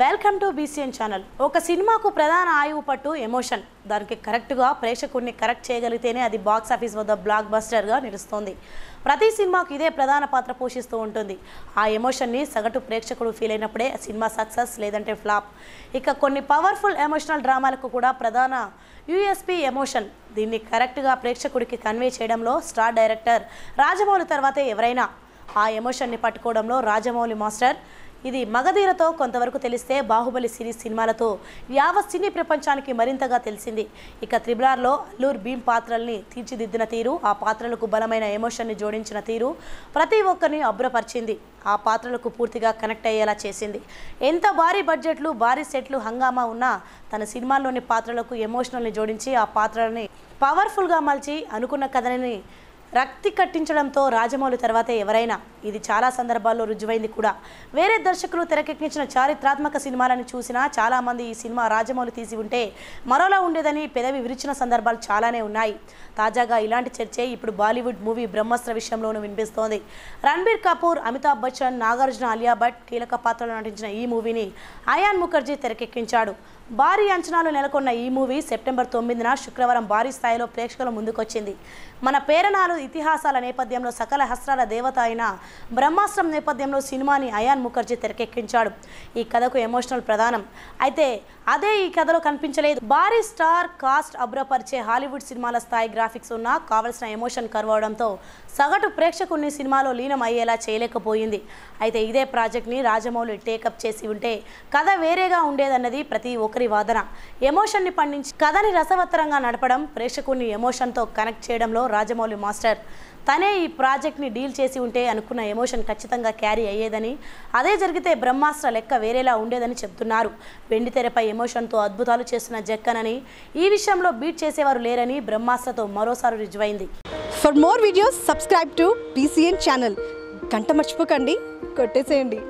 welcome to BCN channel ఒక సినిమాకు ప్రధాన ఆయువు పట్టు ఎమోషన్ దానికి కరెక్ట్గా ప్రేక్షకుడిని కరెక్ట్ చేయగలిగితేనే అది బాక్స్ ఆఫీస్ వద్ద బ్లాక్ బస్టర్గా నిలుస్తుంది ప్రతి సినిమాకు ఇదే ప్రధాన పాత్ర పోషిస్తూ ఉంటుంది ఆ ఎమోషన్ని సగటు ప్రేక్షకుడు ఫీల్ అయినప్పుడే సినిమా సక్సెస్ లేదంటే ఫ్లాప్ ఇక కొన్ని పవర్ఫుల్ ఎమోషనల్ డ్రామాలకు కూడా ప్రధాన యుఎస్పి ఎమోషన్ దీన్ని కరెక్ట్గా ప్రేక్షకుడికి కన్వే చేయడంలో స్టార్ డైరెక్టర్ రాజమౌళి తర్వాతే ఎవరైనా ఆ ఎమోషన్ని పట్టుకోవడంలో రాజమౌళి మాస్టర్ ఇది మగధీరతో కొంతవరకు తెలిస్తే బాహుబలి సిరీస్ సినిమాలతో యావ సినీ ప్రపంచానికి మరింతగా తెలిసింది ఇక త్రిబులార్లో అల్లూర్ భీమ్ పాత్రల్ని తీర్చిదిద్దిన తీరు ఆ పాత్రలకు బలమైన ఎమోషన్ని జోడించిన తీరు ప్రతి ఒక్కరిని అబ్బురపరిచింది ఆ పాత్రలకు పూర్తిగా కనెక్ట్ అయ్యేలా చేసింది ఎంత భారీ బడ్జెట్లు భారీ సెట్లు హంగామా ఉన్నా తన సినిమాల్లోని పాత్రలకు ఎమోషనల్ని జోడించి ఆ పాత్రలని పవర్ఫుల్గా మలిచి అనుకున్న కథని రక్తి కట్టించడంతో రాజమౌళి తర్వాత ఎవరైనా ఇది చాలా సందర్భాల్లో రుజువైంది కూడా వేరే దర్శకులు తెరకెక్కించిన చారిత్రాత్మక సినిమాలను చూసినా చాలామంది ఈ సినిమా రాజమౌళి తీసి ఉంటే మరోలా ఉండేదని పెదవి విరిచిన సందర్భాలు చాలానే ఉన్నాయి తాజాగా ఇలాంటి చర్చే ఇప్పుడు బాలీవుడ్ మూవీ బ్రహ్మస్త్ర విషయంలోనూ వినిపిస్తోంది రణబీర్ కపూర్ అమితాబ్ బచ్చన్ నాగార్జున అలియా భట్ కీలక పాత్రలో నటించిన ఈ మూవీని అయాన్ ముఖర్జీ తెరకెక్కించాడు భారీ అంచనాలు నెలకొన్న ఈ మూవీ సెప్టెంబర్ తొమ్మిదిన శుక్రవారం భారీ స్థాయిలో ప్రేక్షకుల ముందుకొచ్చింది మన పేరణాలు ఇతిహాసాల నేపథ్యంలో సకల హస్త్రాల దేవత అయిన బ్రహ్మాస్త్రం నేపథ్యంలో సినిమాని అయాన్ ముఖర్జీ తెరకెక్కించాడు ఈ కథకు ఎమోషనల్ ప్రధానం అయితే అదే ఈ కథలో కనిపించలేదు భారీ స్టార్ కాస్ట్ అబ్రపరిచే హాలీవుడ్ సినిమాల స్థాయి గ్రాఫిక్స్ ఉన్నా కావలసిన ఎమోషన్ కరవడంతో సగటు ప్రేక్షకుడిని సినిమాలో లీనం అయ్యేలా చేయలేకపోయింది అయితే ఇదే ప్రాజెక్ట్ని రాజమౌళి టేకప్ చేసి ఉంటే కథ వేరేగా ఉండేదన్నది ప్రతి ఒక్కరి వాదన ఎమోషన్ని పండించి కథని రసవత్తరంగా నడపడం ప్రేక్షకుని ఎమోషన్తో కనెక్ట్ చేయడంలో రాజమౌళి మాస్టర్ డైరెక్టర్ తనే ఈ ప్రాజెక్ట్ని డీల్ చేసి ఉంటే అనుకున్న ఎమోషన్ ఖచ్చితంగా క్యారీ అయ్యేదని అదే జరిగితే బ్రహ్మాస్త్ర లెక్క వేరేలా ఉండేదని చెప్తున్నారు వెండితెరపై ఎమోషన్తో అద్భుతాలు చేస్తున్న జక్కన్ అని ఈ విషయంలో బీట్ చేసేవారు లేరని బ్రహ్మాస్త్రతో మరోసారి రుజువైంది for more videos subscribe to PCN channel గంట మర్చిపోకండి కొట్టేసేయండి